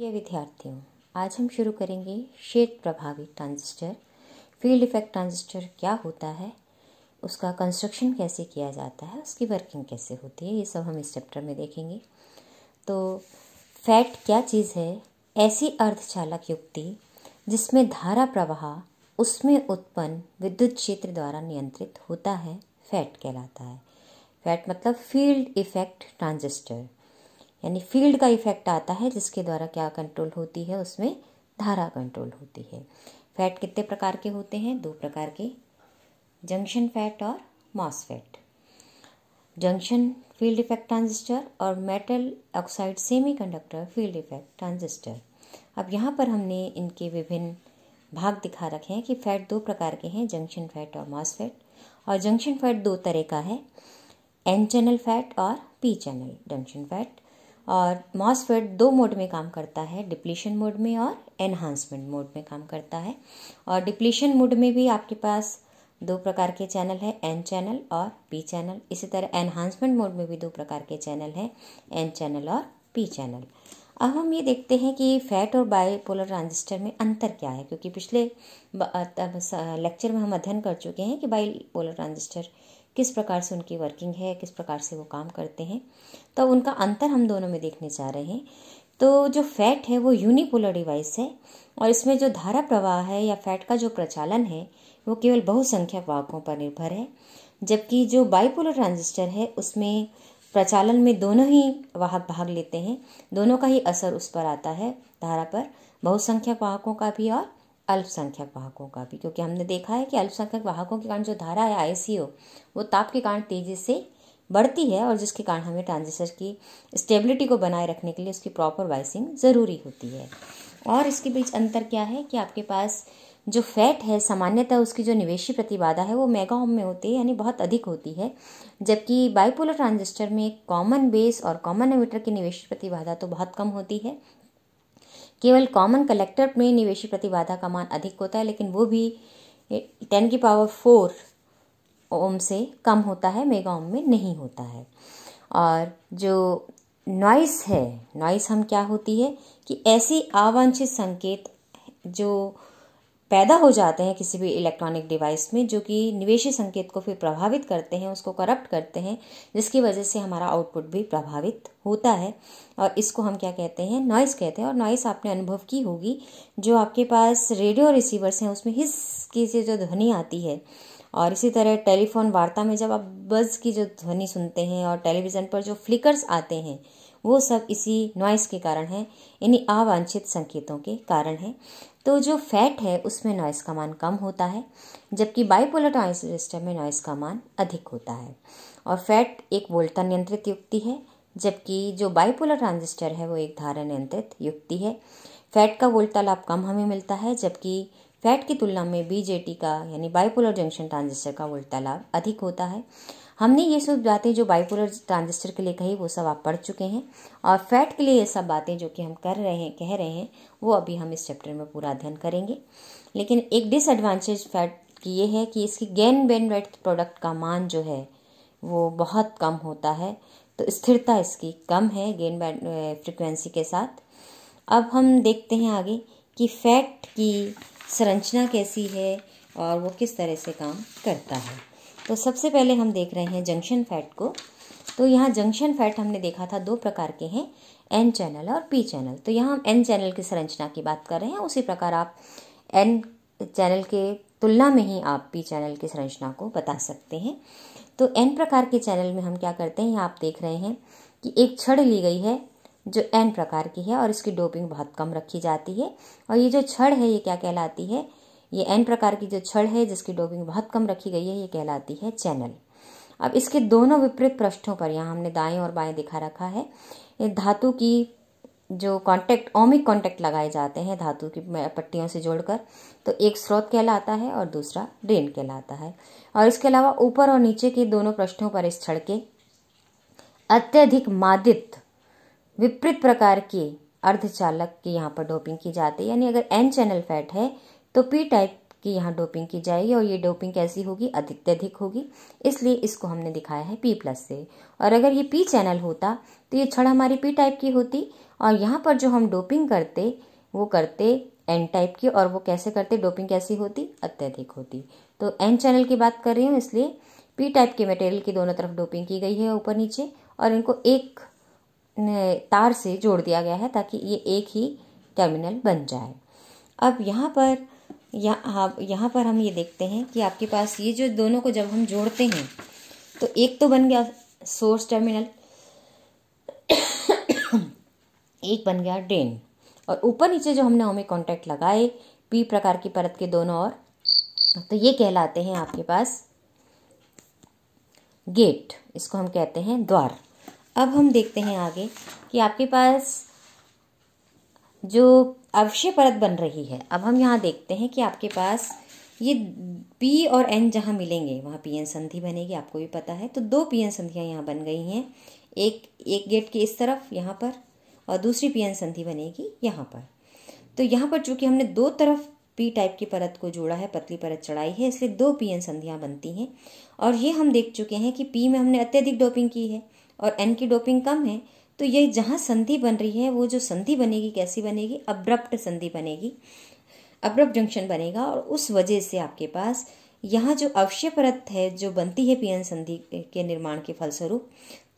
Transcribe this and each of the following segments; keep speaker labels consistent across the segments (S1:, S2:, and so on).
S1: प्रिय विद्यार्थियों आज हम शुरू करेंगे क्षेत्र प्रभावी ट्रांजिस्टर फील्ड इफेक्ट ट्रांजिस्टर क्या होता है उसका कंस्ट्रक्शन कैसे किया जाता है उसकी वर्किंग कैसे होती है ये सब हम इस चैप्टर में देखेंगे तो फैट क्या चीज़ है ऐसी अर्धचालक युक्ति जिसमें धारा प्रवाह उसमें उत्पन्न विद्युत क्षेत्र द्वारा नियंत्रित होता है फैट कहलाता है फैट मतलब फील्ड इफेक्ट ट्रांजिस्टर यानी फील्ड का इफेक्ट आता है जिसके द्वारा क्या कंट्रोल होती है उसमें धारा कंट्रोल होती है फैट कितने प्रकार के होते हैं दो प्रकार के जंक्शन फैट और MOSFET junction field effect transistor और metal oxide semiconductor field effect transistor अब यहाँ पर हमने इनके विभिन्न भाग दिखा रखे हैं कि फैट दो प्रकार के हैं जंक्शन फैट और मॉसफेट और जंक्शन फैट दो तरह का है एन चैनल फैट और पी चैनल जंक्शन फैट और मॉसफेट दो मोड में काम करता है डिप्लीशन मोड में और एनहांसमेंट मोड में काम करता है और डिप्लीशन मोड में भी आपके पास दो प्रकार के चैनल है एन चैनल और पी चैनल इसी तरह एनहांसमेंट मोड में भी दो प्रकार के चैनल हैं एन चैनल और पी चैनल अब हम ये देखते हैं कि फैट और बायोपोलर ट्रांजिस्टर में अंतर क्या है क्योंकि पिछले लेक्चर में हम अध्ययन कर चुके हैं कि बायोपोलर ट्रांजिस्टर किस प्रकार से उनकी वर्किंग है किस प्रकार से वो काम करते हैं तो उनका अंतर हम दोनों में देखने जा रहे हैं तो जो फैट है वो यूनिपोलर डिवाइस है और इसमें जो धारा प्रवाह है या फैट का जो प्रचालन है वो केवल बहुसंख्यक वाहकों पर निर्भर है जबकि जो बाइपोलर ट्रांजिस्टर है उसमें प्रचालन में दोनों ही वाहक भाग लेते हैं दोनों का ही असर उस पर आता है धारा पर बहुसंख्यक वाहकों का भी और अल्पसंख्यक वाहकों का भी क्योंकि हमने देखा है कि अल्पसंख्यक वाहकों के कारण जो धारा है आई वो ताप के कारण तेज़ी से बढ़ती है और जिसके कारण हमें ट्रांजिस्टर की स्टेबिलिटी को बनाए रखने के लिए उसकी प्रॉपर वाइसिंग ज़रूरी होती है और इसके बीच अंतर क्या है कि आपके पास जो फैट है सामान्यतः उसकी जो निवेशी प्रतिबाधा है वो मेगा ओम में होती है यानी बहुत अधिक होती है जबकि बाइपोलर ट्रांजिस्टर में कॉमन बेस और कॉमन एमिटर की निवेशी प्रतिबाधा तो बहुत कम होती है केवल कॉमन कलेक्टर में निवेशी प्रतिबाधा का मान अधिक होता है लेकिन वो भी टेन की पावर फोर ओम से कम होता है मेगा ओम में नहीं होता है और जो नॉइस है नॉइस हम क्या होती है कि ऐसी अवांछित संकेत जो पैदा हो जाते हैं किसी भी इलेक्ट्रॉनिक डिवाइस में जो कि निवेशी संकेत को फिर प्रभावित करते हैं उसको करप्ट करते हैं जिसकी वजह से हमारा आउटपुट भी प्रभावित होता है और इसको हम क्या कहते हैं नॉइस कहते हैं और नॉइस आपने अनुभव की होगी जो आपके पास रेडियो रिसीवर्स हैं उसमें हिस की से जो ध्वनि आती है और इसी तरह टेलीफोन वार्ता में जब आप बज़ की जो ध्वनि सुनते हैं और टेलीविज़न पर जो फ्लिकर्स आते हैं वो सब इसी नॉइस के कारण है इन्हीं अवांछित संकेतों के कारण है तो जो फैट है उसमें नॉइस का मान कम होता है जबकि बाइपोलर नॉइस रजिस्टर में नॉइस का मान अधिक होता है और फैट एक वोल्टा नियंत्रित युक्ति है जबकि जो बाइपोलर ट्रांजिस्टर है वो एक धारा नियंत्रित युक्ति है फैट का वोल्टा लाभ कम हमें मिलता है जबकि फैट की तुलना में बीजेटी का यानी बाइपोलर जंक्शन ट्रांजिस्टर का वोल्टा लाभ अधिक होता है हमने ये सब बातें जो बाइपोलर ट्रांजिस्टर के लिए कही वो सब आप पढ़ चुके हैं और फैट के लिए ये सब बातें जो कि हम कर रहे हैं कह रहे हैं वो अभी हम इस चैप्टर में पूरा अध्ययन करेंगे लेकिन एक डिसएडवांटेज फैट की ये है कि इसकी गेन बेनवेट प्रोडक्ट का मान जो है वो बहुत कम होता है तो स्थिरता इसकी कम है गेन फ्रिक्वेंसी के साथ अब हम देखते हैं आगे कि फैट की संरचना कैसी है और वो किस तरह से काम करता है तो सबसे पहले हम देख रहे हैं जंक्शन फैट को तो यहाँ जंक्शन फैट हमने देखा था दो प्रकार के हैं एन चैनल और पी चैनल तो यहाँ हम एन चैनल की संरचना की बात कर रहे हैं उसी प्रकार आप एन चैनल के तुलना में ही आप पी चैनल की संरचना को बता सकते हैं तो एन प्रकार के चैनल में हम क्या करते हैं यहाँ आप देख रहे हैं कि एक छड़ ली गई है जो एन प्रकार की है और इसकी डोपिंग बहुत कम रखी जाती है और ये जो छड़ है ये क्या कहलाती है ये एन प्रकार की जो छड़ है जिसकी डोबिंग बहुत कम रखी गई है ये कहलाती है चैनल अब इसके दोनों विपरीत पृष्ठों पर यहाँ हमने दाएं और बाएं दिखा रखा है ये धातु की जो कांटेक्ट ओमिक कांटेक्ट लगाए जाते हैं धातु की पट्टियों से जोड़कर तो एक स्रोत कहलाता है और दूसरा ड्रेन कहलाता है और इसके अलावा ऊपर और नीचे के दोनों पृष्ठों पर इस छड़ के अत्यधिक मादित विपरीत प्रकार के अर्धचालक की यहाँ पर डोपिंग की जाती है यानी अगर एन चैनल फैट है तो पी टाइप की यहाँ डोपिंग की जाएगी और ये डोपिंग कैसी होगी अत्यधिक होगी इसलिए इसको हमने दिखाया है पी प्लस से और अगर ये पी चैनल होता तो ये छड़ हमारी पी टाइप की होती और यहाँ पर जो हम डोपिंग करते वो करते एन टाइप की और वो कैसे करते डोपिंग कैसी होती अत्यधिक होती तो एन चैनल की बात कर रही हूँ इसलिए पी टाइप के मटेरियल की दोनों तरफ डोपिंग की गई है ऊपर नीचे और इनको एक तार से जोड़ दिया गया है ताकि ये एक ही टर्मिनल बन जाए अब यहाँ पर यहाँ यहाँ पर हम ये देखते हैं कि आपके पास ये जो दोनों को जब हम जोड़ते हैं तो एक तो बन गया सोर्स टर्मिनल एक बन गया ड्रेन और ऊपर नीचे जो हमने हमें कॉन्टैक्ट लगाए पी प्रकार की परत के दोनों और तो ये कहलाते हैं आपके पास गेट इसको हम कहते हैं द्वार अब हम देखते हैं आगे कि आपके पास जो अवश्य परत बन रही है अब हम यहाँ देखते हैं कि आपके पास ये पी और एन जहाँ मिलेंगे वहाँ पी एन संधि बनेगी आपको भी पता है तो दो पी एन संधियाँ यहाँ बन गई हैं एक एक गेट के इस तरफ यहाँ पर और दूसरी पी एन संधि बनेगी यहाँ पर तो यहाँ पर चूंकि हमने दो तरफ पी टाइप की परत को जोड़ा है पतली परत चढ़ाई है इसलिए दो पी एन संधियाँ बनती हैं और ये हम देख चुके हैं कि पी में हमने अत्यधिक डोपिंग की है और एन की डोपिंग कम है तो ये जहाँ संधि बन रही है वो जो संधि बनेगी कैसी बनेगी अब्रप्ट संधि बनेगी अब्रप्ट जंक्शन बनेगा और उस वजह से आपके पास यहाँ जो अवश्य परत है जो बनती है पीएन संधि के निर्माण के फलस्वरूप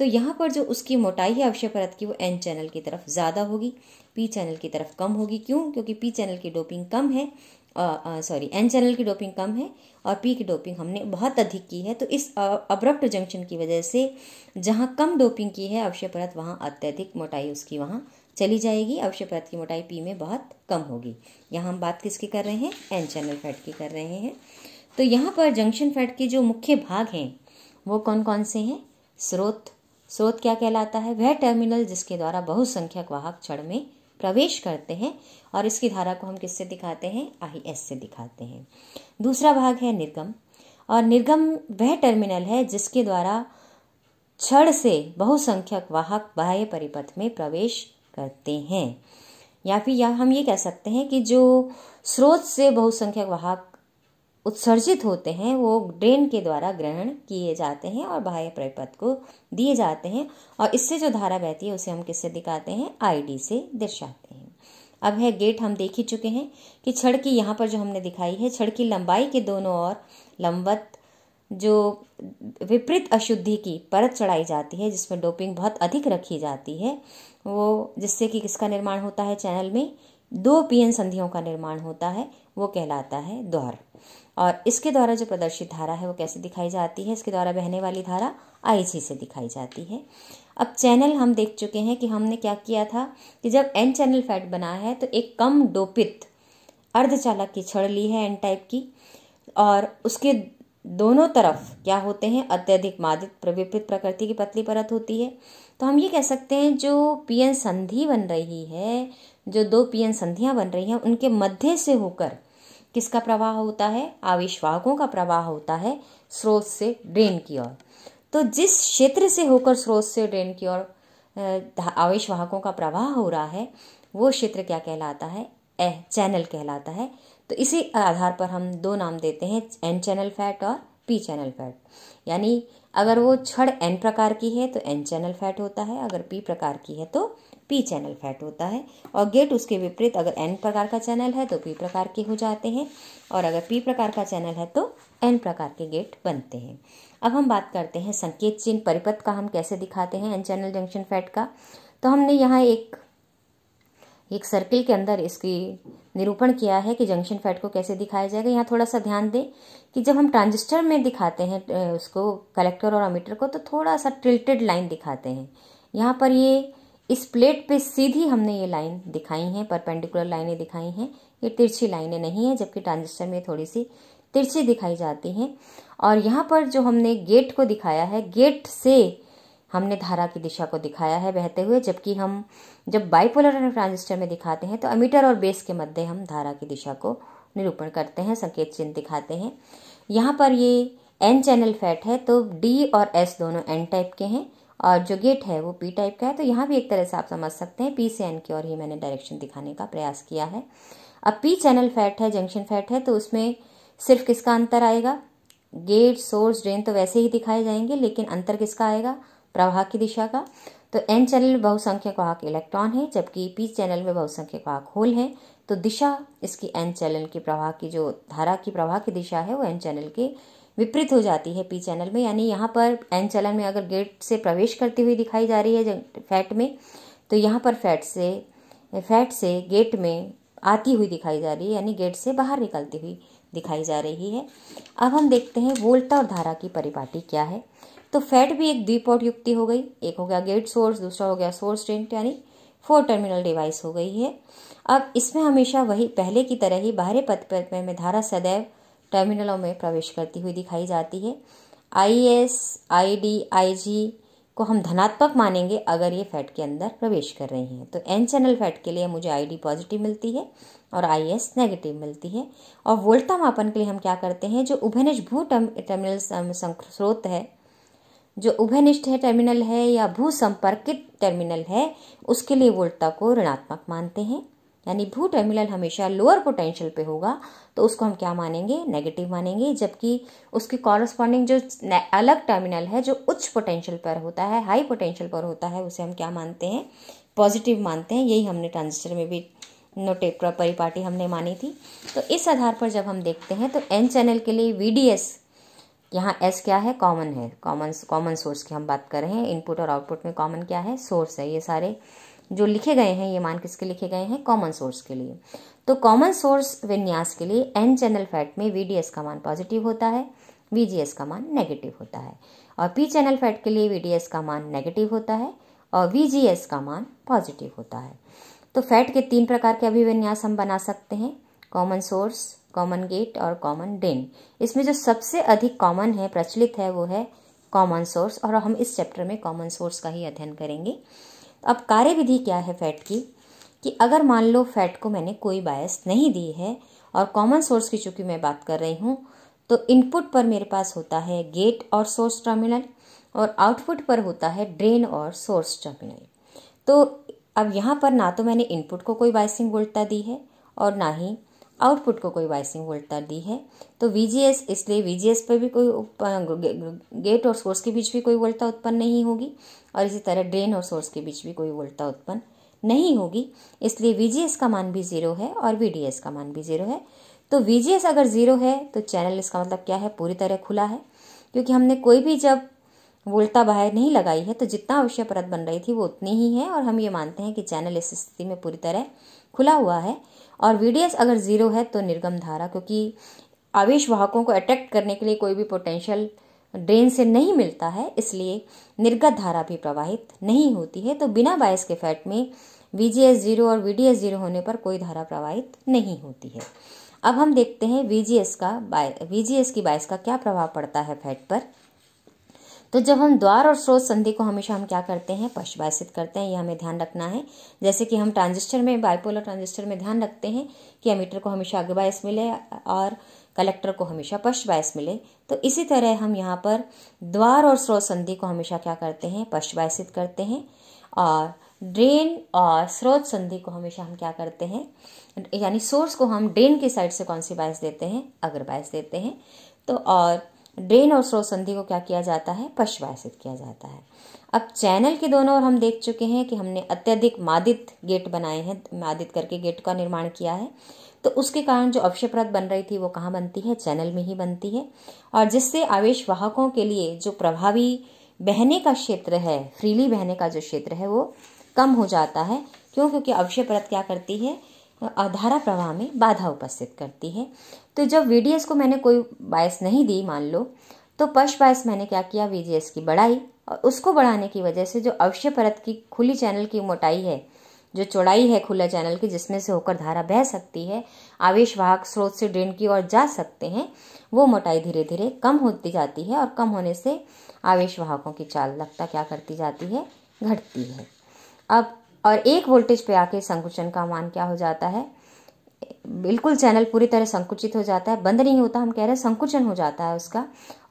S1: तो यहाँ पर जो उसकी मोटाई है अवश्य परत की वो एन चैनल की तरफ ज़्यादा होगी पी चैनल की तरफ कम होगी क्यों क्योंकि पी चैनल की डोपिंग कम है सॉरी एन चैनल की डोपिंग कम है और पी की डोपिंग हमने बहुत अधिक की है तो इस अब्रप्ट जंक्शन की वजह से जहाँ कम डोपिंग की है अवश्य परत वहाँ अत्यधिक मोटाई उसकी वहाँ चली जाएगी अवश्य परत की मोटाई पी में बहुत कम होगी यहाँ हम बात किसकी कर रहे हैं एन चैनल फैट की कर रहे हैं तो यहाँ पर जंक्शन फैट के जो मुख्य भाग हैं वो कौन कौन से हैं स्रोत स्रोत क्या कहलाता है वह टर्मिनल जिसके द्वारा बहुसंख्यक वाहक क्षण में प्रवेश करते हैं और इसकी धारा को हम किससे दिखाते हैं आई एस से दिखाते हैं दूसरा भाग है निर्गम और निर्गम वह टर्मिनल है जिसके द्वारा छड़ से बहुसंख्यक वाहक बाह्य परिपथ में प्रवेश करते हैं या फिर या हम ये कह सकते हैं कि जो स्रोत से बहुसंख्यक वाहक उत्सर्जित होते हैं वो ड्रेन के द्वारा ग्रहण किए जाते हैं और बाह्य परिपथ को दिए जाते हैं और इससे जो धारा बहती है उसे हम किससे दिखाते हैं आईडी से दर्शाते हैं अब है गेट हम देख ही चुके हैं कि छड़ की यहाँ पर जो हमने दिखाई है छड़ की लंबाई के दोनों ओर लंबत जो विपरीत अशुद्धि की परत चढ़ाई जाती है जिसमें डोपिंग बहुत अधिक रखी जाती है वो जिससे कि किसका निर्माण होता है चैनल में दो पियन संधियों का निर्माण होता है वो कहलाता है द्वार और इसके द्वारा जो प्रदर्शित धारा है वो कैसे दिखाई जाती है इसके द्वारा बहने वाली धारा आईजी से दिखाई जाती है अब चैनल हम देख चुके हैं कि हमने क्या किया था कि जब एन चैनल फैट बना है तो एक कम डोपित अर्धचालक की छड़ ली है एन टाइप की और उसके दोनों तरफ क्या होते हैं अत्यधिक मादित प्रविपित प्रकृति की पतली परत होती है तो हम ये कह सकते हैं जो पीएन संधि बन रही है जो दो पीएन संधियां बन रही हैं उनके मध्य से होकर किसका प्रवाह होता है वाहकों का प्रवाह होता है स्रोत से ड्रेन की ओर तो जिस क्षेत्र से होकर स्रोत से ड्रेन की ओर आवेशवाहकों का प्रवाह हो रहा है वो क्षेत्र क्या कहलाता है ए चैनल कहलाता है तो इसी आधार पर हम दो नाम देते हैं एन चैनल फैट और पी चैनल फैट यानी अगर वो छड़ एन प्रकार की है तो एन चैनल फैट होता है अगर पी प्रकार की है तो पी चैनल फैट होता है और गेट उसके विपरीत अगर एन प्रकार का चैनल है तो पी प्रकार के हो जाते हैं और अगर पी प्रकार का चैनल है तो एन प्रकार के गेट बनते हैं अब हम बात करते हैं संकेत चिन्ह परिपथ का हम कैसे दिखाते हैं एन चैनल जंक्शन फैट का तो हमने यहाँ एक एक सर्किल के अंदर इसकी निरूपण किया है कि जंक्शन फैट को कैसे दिखाया जाएगा यहाँ थोड़ा सा ध्यान दें कि जब हम ट्रांजिस्टर में दिखाते हैं उसको कलेक्टर और अमीटर को तो थोड़ा सा ट्रिल्टेड लाइन दिखाते हैं यहाँ पर ये इस प्लेट पे सीधी हमने ये लाइन दिखाई है परपेंडिकुलर लाइनें दिखाई हैं ये तिरछी लाइनें नहीं है जबकि ट्रांजिस्टर में थोड़ी सी तिरछी दिखाई जाती हैं और यहाँ पर जो हमने गेट को दिखाया है गेट से हमने धारा की दिशा को दिखाया है बहते हुए जबकि हम जब बाइपोलर ट्रांजिस्टर में दिखाते हैं तो अमीटर और बेस के मध्य हम धारा की दिशा को निरूपण करते हैं संकेत चिन्ह दिखाते हैं यहाँ पर ये एन चैनल फैट है तो डी और एस दोनों एन टाइप के हैं और जो गेट है वो पी टाइप का है तो यहाँ भी एक तरह से आप समझ सकते हैं पी से एन की ओर ही मैंने डायरेक्शन दिखाने का प्रयास किया है अब पी चैनल फैट है जंक्शन फैट है तो उसमें सिर्फ किसका अंतर आएगा गेट सोर्स ड्रेन तो वैसे ही दिखाए जाएंगे लेकिन अंतर किसका आएगा प्रवाह की दिशा का तो एन चैनल में बहुसंख्यक वाहक इलेक्ट्रॉन है जबकि पी चैनल में बहुसंख्यक वाहक होल है तो दिशा इसकी एन चैनल की प्रवाह की जो धारा की प्रवाह की दिशा है वो एन चैनल के विपरीत हो जाती है पी चैनल में यानी यहाँ पर एन चलन में अगर गेट से प्रवेश करती हुई दिखाई जा रही है फैट में तो यहाँ पर फैट से फैट से गेट में आती हुई दिखाई जा रही है यानी गेट से बाहर निकलती हुई दिखाई जा रही है अब हम देखते हैं वोल्टा और धारा की परिपाटी क्या है तो फैट भी एक द्विपोट युक्ति हो गई एक हो गया गेट सोर्स दूसरा हो गया सोर्स ट्रेंट यानी फोर टर्मिनल डिवाइस हो गई है अब इसमें हमेशा वही पहले की तरह ही बाहरी पथ पर में धारा सदैव टर्मिनलों में प्रवेश करती हुई दिखाई जाती है I S I D I जी को हम धनात्मक मानेंगे अगर ये फैट के अंदर प्रवेश कर रही हैं तो एन चैनल फैट के लिए मुझे आई डी पॉजिटिव मिलती है और आई एस नेगेटिव मिलती है और वोल्टा मापन के लिए हम क्या करते हैं जो उभयनिष्ठ भू टर्मिनल स्रोत है जो उभयनिष्ठ है टर्मिनल है या भू संपर्कित टर्मिनल है उसके लिए वोल्टा को ऋणात्मक मानते हैं यानी भू टर्मिनल हमेशा लोअर पोटेंशियल पे होगा तो उसको हम क्या मानेंगे नेगेटिव मानेंगे जबकि उसकी कॉरस्पॉन्डिंग जो अलग टर्मिनल है जो उच्च पोटेंशियल पर होता है हाई पोटेंशियल पर होता है उसे हम क्या मानते हैं पॉजिटिव मानते हैं यही हमने ट्रांजिस्टर में भी नोटे परिपाटी हमने मानी थी तो इस आधार पर जब हम देखते हैं तो एन चैनल के लिए वी डी एस यहाँ एस क्या है कॉमन है कॉमन कॉमन सोर्स की हम बात कर रहे हैं इनपुट और आउटपुट में कॉमन क्या है सोर्स है ये सारे जो लिखे गए हैं ये मान किसके लिखे गए हैं कॉमन सोर्स के लिए तो कॉमन सोर्स विन्यास के लिए एन चैनल फैट में वी का मान पॉजिटिव होता है वी का मान नेगेटिव होता है और पी चैनल फैट के लिए वी का मान नेगेटिव होता है और वी का मान पॉजिटिव होता है तो फैट के तीन प्रकार के अभिविन्यास हम बना सकते हैं कॉमन सोर्स कॉमन गेट और कॉमन डेन इसमें जो सबसे अधिक कॉमन है प्रचलित है वो है कॉमन सोर्स और हम इस चैप्टर में कॉमन सोर्स का ही अध्ययन करेंगे अब कार्य विधि क्या है फैट की कि अगर मान लो फैट को मैंने कोई बायस नहीं दी है और कॉमन सोर्स की चूँकि मैं बात कर रही हूँ तो इनपुट पर मेरे पास होता है गेट और सोर्स टर्मिनल और आउटपुट पर होता है ड्रेन और सोर्स टर्मिनल तो अब यहाँ पर ना तो मैंने इनपुट को कोई बायसिंग वोल्टता दी है और ना ही आउटपुट को कोई बाइसिंग वोल्टता दी है तो वी इसलिए वी पर भी कोई गेट और सोर्स के बीच भी कोई वोल्टता उत्पन्न नहीं होगी और इसी तरह ड्रेन और सोर्स के बीच भी कोई वोल्टता उत्पन्न नहीं होगी इसलिए वी का मान भी ज़ीरो है और वी का मान भी ज़ीरो है तो वी अगर ज़ीरो है तो चैनल इसका मतलब क्या है पूरी तरह खुला है क्योंकि हमने कोई भी जब वोल्टा बाहर नहीं लगाई है तो जितना आवश्यक परत बन रही थी वो उतनी ही है और हम ये मानते हैं कि चैनल इस स्थिति में पूरी तरह खुला हुआ है और वीडीएस अगर ज़ीरो है तो निर्गम धारा क्योंकि आवेश वाहकों को अट्रैक्ट करने के लिए कोई भी पोटेंशियल ड्रेन से नहीं मिलता है इसलिए निर्गत धारा भी प्रवाहित नहीं होती है तो बिना बायस के फैट में वी जीरो और वी जीरो होने पर कोई धारा प्रवाहित नहीं होती है अब हम देखते हैं वी का बाय वी की बायस का क्या प्रभाव पड़ता है फैट पर तो जब हम द्वार और स्रोत संधि को हमेशा हम क्या करते हैं परिभाषित करते हैं यह हमें ध्यान रखना है जैसे कि हम ट्रांजिस्टर में बाइपोलर ट्रांजिस्टर में ध्यान रखते हैं कि एमीटर को हमेशा आगे बायस मिले और कलेक्टर को हमेशा पश्च बायस मिले तो इसी तरह हम यहाँ पर द्वार और स्रोत संधि को हमेशा क्या करते हैं पश्चवासित करते हैं और ड्रेन और स्रोत संधि को हमेशा हम क्या करते हैं यानी सोर्स को हम ड्रेन की साइड से कौन सी बायस देते हैं अग्रवायस बायस देते हैं तो और ड्रेन और स्रोत संधि को क्या किया जाता है पश्वासित किया जाता है अब चैनल के दोनों और हम देख चुके हैं कि हमने अत्यधिक मादित गेट बनाए हैं मादित करके गेट का निर्माण किया है तो उसके कारण जो अवश्यप्रत बन रही थी वो कहाँ बनती है चैनल में ही बनती है और जिससे आवेश वाहकों के लिए जो प्रभावी बहने का क्षेत्र है फ्रीली बहने का जो क्षेत्र है वो कम हो जाता है क्यों क्योंकि अवश्य परत क्या करती है धारा प्रवाह में बाधा उपस्थित करती है तो जब वी को मैंने कोई बायस नहीं दी मान लो तो पश बायस मैंने क्या किया वी की बढ़ाई और उसको बढ़ाने की वजह से जो अवश्य परत की खुली चैनल की मोटाई है जो चौड़ाई है खुला चैनल की जिसमें से होकर धारा बह सकती है आवेश वाहक स्रोत से ड्रेन की ओर जा सकते हैं वो मोटाई धीरे धीरे कम होती जाती है और कम होने से आवेश वाहकों की चालकता क्या करती जाती है घटती है अब और एक वोल्टेज पे आके संकुचन का मान क्या हो जाता है बिल्कुल चैनल पूरी तरह संकुचित हो जाता है बंद नहीं होता हम कह रहे हैं संकुचन हो जाता है उसका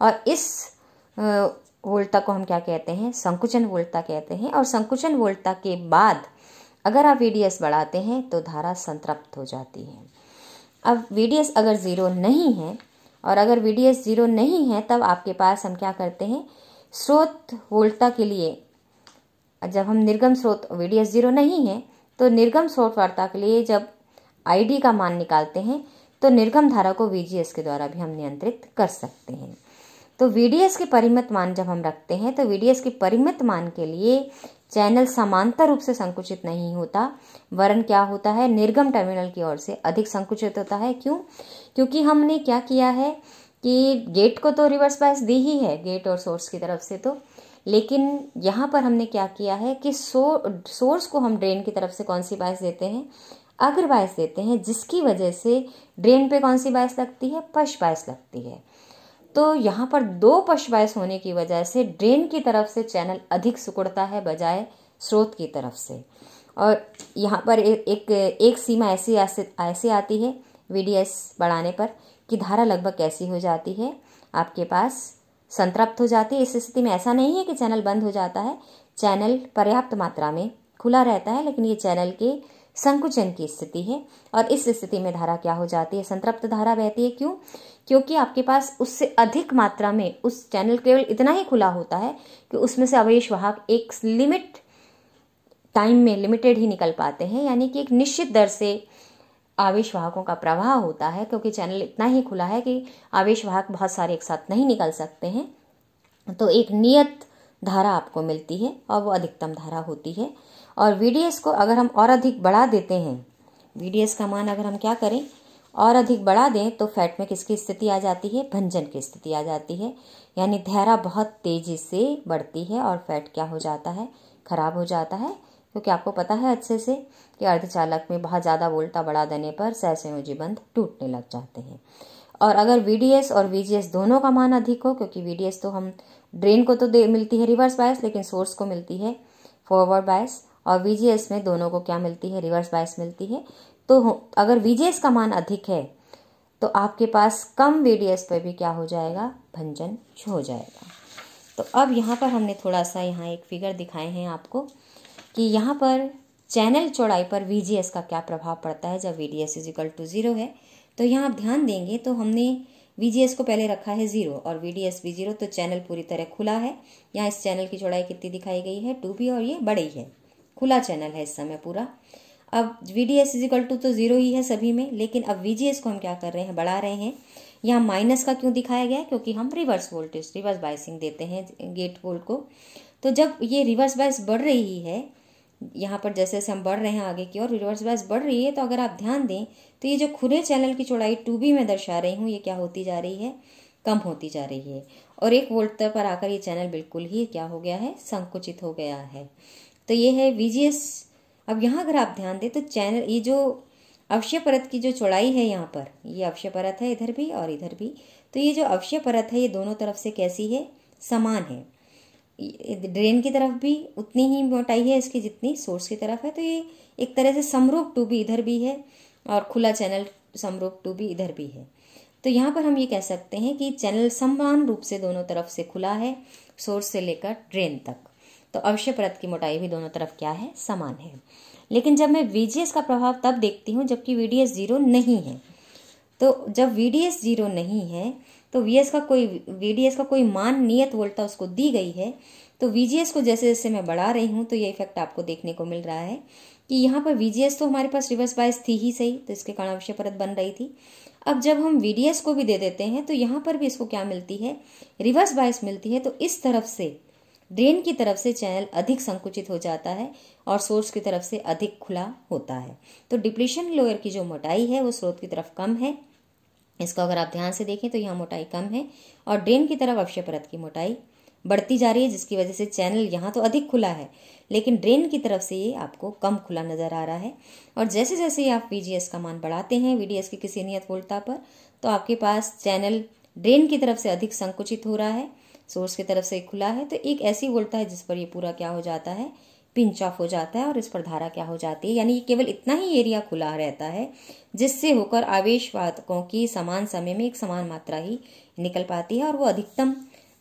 S1: और इस वोल्टता को हम क्या कहते हैं संकुचन वोल्टता कहते हैं और संकुचन वोल्टता के बाद अगर आप वी बढ़ाते हैं तो धारा संतृप्त हो जाती है अब वी अगर ज़ीरो नहीं है और अगर वी ज़ीरो नहीं है तब आपके पास हम क्या करते हैं स्रोत वोल्टता के लिए जब हम निर्गम स्रोत वी डी एस जीरो नहीं है तो निर्गम स्रोत वार्ता के लिए जब आई डी का मान निकालते हैं तो निर्गम धारा को वी जी एस के द्वारा भी हम नियंत्रित कर सकते हैं तो वी डी एस के परिमित मान जब हम रखते हैं तो वी डी एस के परिमित मान के लिए चैनल समांतर रूप से संकुचित नहीं होता वरन क्या होता है निर्गम टर्मिनल की ओर से अधिक संकुचित होता है क्यों क्योंकि हमने क्या किया है कि गेट को तो रिवर्स बायस दी ही है गेट और सोर्स की तरफ से तो लेकिन यहाँ पर हमने क्या किया है कि सो सोर्स को हम ड्रेन की तरफ से कौन सी बायस देते हैं अग्र बायस देते हैं जिसकी वजह से ड्रेन पे कौन सी बायस लगती है पश बायस लगती है तो यहाँ पर दो पश बायस होने की वजह से ड्रेन की तरफ से चैनल अधिक सुकुड़ता है बजाय स्रोत की तरफ से और यहाँ पर एक एक सीमा ऐसी ऐसी आती है वी बढ़ाने पर कि धारा लगभग कैसी हो जाती है आपके पास संतृप्त हो जाती है इस स्थिति में ऐसा नहीं है कि चैनल बंद हो जाता है चैनल पर्याप्त मात्रा में खुला रहता है लेकिन ये चैनल के संकुचन की स्थिति है और इस स्थिति में धारा क्या हो जाती है संतृप्त धारा बहती है क्यों क्योंकि आपके पास उससे अधिक मात्रा में उस चैनल केवल इतना ही खुला होता है कि उसमें से अवेश वाहक एक लिमिट टाइम में लिमिटेड ही निकल पाते हैं यानी कि एक निश्चित दर से आवेश वाहकों का प्रवाह होता है क्योंकि चैनल इतना ही खुला है कि आवेश वाहक बहुत सारे एक साथ नहीं निकल सकते हैं तो एक नियत धारा आपको मिलती है और वो अधिकतम धारा होती है और वी को अगर हम और अधिक बढ़ा देते हैं वी का मान अगर हम क्या करें और अधिक बढ़ा दें तो फैट में किसकी स्थिति आ जाती है भंजन की स्थिति आ जाती है यानी धारा बहुत तेजी से बढ़ती है और फैट क्या हो जाता है खराब हो जाता है क्योंकि आपको पता है अच्छे से कि अर्धचालक में बहुत ज़्यादा वोल्टा बढ़ा देने पर सहसंयोजी बंध टूटने लग जाते हैं और अगर वी और वी दोनों का मान अधिक हो क्योंकि वी तो हम ड्रेन को तो दे मिलती है रिवर्स बायस लेकिन सोर्स को मिलती है फॉरवर्ड बायस और वी में दोनों को क्या मिलती है रिवर्स बायस मिलती है तो अगर वी का मान अधिक है तो आपके पास कम वी पर भी क्या हो जाएगा भंजन हो जाएगा तो अब यहाँ पर हमने थोड़ा सा यहाँ एक फिगर दिखाए हैं आपको कि यहाँ पर चैनल चौड़ाई पर वी का क्या प्रभाव पड़ता है जब V D S equal to zero है तो यहाँ आप ध्यान देंगे तो हमने वी को पहले रखा है ज़ीरो और V D S V zero तो चैनल पूरी तरह खुला है यहाँ इस चैनल की चौड़ाई कितनी दिखाई गई है टू बी और ये बड़ी है खुला चैनल है इस समय पूरा अब V D S equal to तो ज़ीरो ही है सभी में लेकिन अब वी जी एस को हम क्या कर रहे हैं बढ़ा रहे हैं यहाँ माइनस का क्यों दिखाया गया है क्योंकि हम रिवर्स वोल्टेज रिवर्स बाइसिंग देते हैं गेट वोल्ट को तो जब ये रिवर्स बाइस बढ़ रही है यहाँ पर जैसे जैसे हम बढ़ रहे हैं आगे की और रिवर्स वाइज बढ़ रही है तो अगर आप ध्यान दें तो ये जो खुले चैनल की चौड़ाई टू बी में दर्शा रही हूँ ये क्या होती जा रही है कम होती जा रही है और एक वोल्ट तक पर आकर ये चैनल बिल्कुल ही क्या हो गया है संकुचित हो गया है तो ये है वी अब यहाँ अगर आप ध्यान दें तो चैनल ये जो अवश्य परत की जो चौड़ाई है यहाँ पर ये अवश्य परत है इधर भी और इधर भी तो ये जो अवश्य परत है ये दोनों तरफ से कैसी है समान है ड्रेन की तरफ भी उतनी ही मोटाई है इसकी जितनी सोर्स की तरफ है तो ये एक तरह से समरूप टू भी इधर भी है और खुला चैनल समरूप टू भी इधर भी है तो यहाँ पर हम ये कह सकते हैं कि चैनल समान रूप से दोनों तरफ से खुला है सोर्स से लेकर ड्रेन तक तो अवश्य परत की मोटाई भी दोनों तरफ क्या है समान है लेकिन जब मैं वीजीएस का प्रभाव तब देखती हूँ जबकि वीडीएस जीरो नहीं है तो जब वीडीएस जीरो नहीं है तो वी का कोई वी का कोई मान नियत वोल्टा उसको दी गई है तो वी को जैसे जैसे मैं बढ़ा रही हूँ तो ये इफेक्ट आपको देखने को मिल रहा है कि यहाँ पर वी तो हमारे पास रिवर्स बायस थी ही सही तो इसके कारण अवश्य परत बन रही थी अब जब हम वी को भी दे देते हैं तो यहाँ पर भी इसको क्या मिलती है रिवर्स बायस मिलती है तो इस तरफ से ड्रेन की तरफ से चैनल अधिक संकुचित हो जाता है और सोर्स की तरफ से अधिक खुला होता है तो डिप्लीशन लोअर की जो मोटाई है वो स्रोत की तरफ कम है इसको अगर आप ध्यान से देखें तो यहाँ मोटाई कम है और ड्रेन की तरफ अवश्य परत की मोटाई बढ़ती जा रही है जिसकी वजह से चैनल यहाँ तो अधिक खुला है लेकिन ड्रेन की तरफ से ये आपको कम खुला नज़र आ रहा है और जैसे जैसे आप वी का मान बढ़ाते हैं वी की किसी नियत वोल्टता पर तो आपके पास चैनल ड्रेन की तरफ से अधिक संकुचित हो रहा है सोर्स की तरफ से खुला है तो एक ऐसी वोल्टता है जिस पर ये पूरा क्या हो जाता है पिंच ऑफ हो जाता है और इस पर धारा क्या हो जाती है यानी केवल इतना ही एरिया खुला रहता है जिससे होकर आवेशवादकों की समान समय में एक समान मात्रा ही निकल पाती है और वो अधिकतम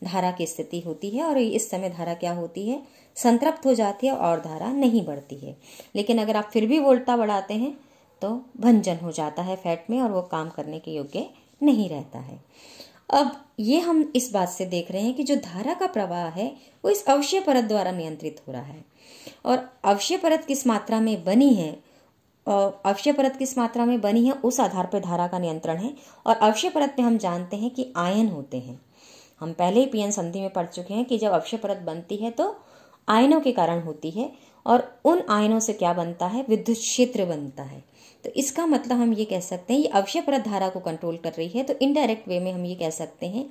S1: धारा की स्थिति होती है और इस समय धारा क्या होती है संतृप्त हो जाती है और धारा नहीं बढ़ती है लेकिन अगर आप फिर भी वोल्टा बढ़ाते हैं तो भंजन हो जाता है फैट में और वो काम करने के योग्य नहीं रहता है अब ये हम इस बात से देख रहे हैं कि जो धारा का प्रवाह है वो इस अवश्य परत द्वारा नियंत्रित हो रहा है और अवश्य परत किस मात्रा में बनी है अवश्य परत किस मात्रा में बनी है उस आधार पर धारा का नियंत्रण है और अवश्य परत में हम जानते हैं कि आयन होते हैं हम पहले ही पीएन संधि में पढ़ चुके हैं कि जब अवश्य परत बनती है तो आयनों के कारण होती है और उन आयनों से क्या बनता है विद्युत क्षेत्र बनता है तो इसका मतलब हम ये कह सकते हैं ये अवश्य परत धारा को कंट्रोल कर रही है तो इनडायरेक्ट वे में हम ये कह सकते हैं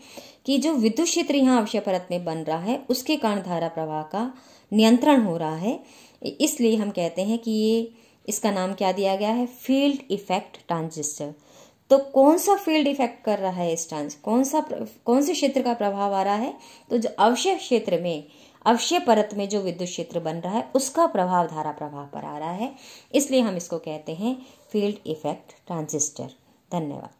S1: कि जो विद्युत क्षेत्र यहाँ अवश्य परत में बन रहा है उसके कारण धारा प्रवाह का नियंत्रण हो रहा है इसलिए हम कहते हैं कि ये इसका नाम क्या दिया गया है फील्ड इफेक्ट ट्रांजिस्टर तो कौन सा फील्ड इफेक्ट कर रहा है इस ट्रांस कौन सा कौन से क्षेत्र का प्रभाव आ रहा है तो जो अवश्य क्षेत्र में अवश्य परत में जो विद्युत क्षेत्र बन रहा है उसका प्रभाव धारा प्रभाव पर आ रहा है इसलिए हम इसको कहते हैं फील्ड इफेक्ट ट्रांजिस्टर धन्यवाद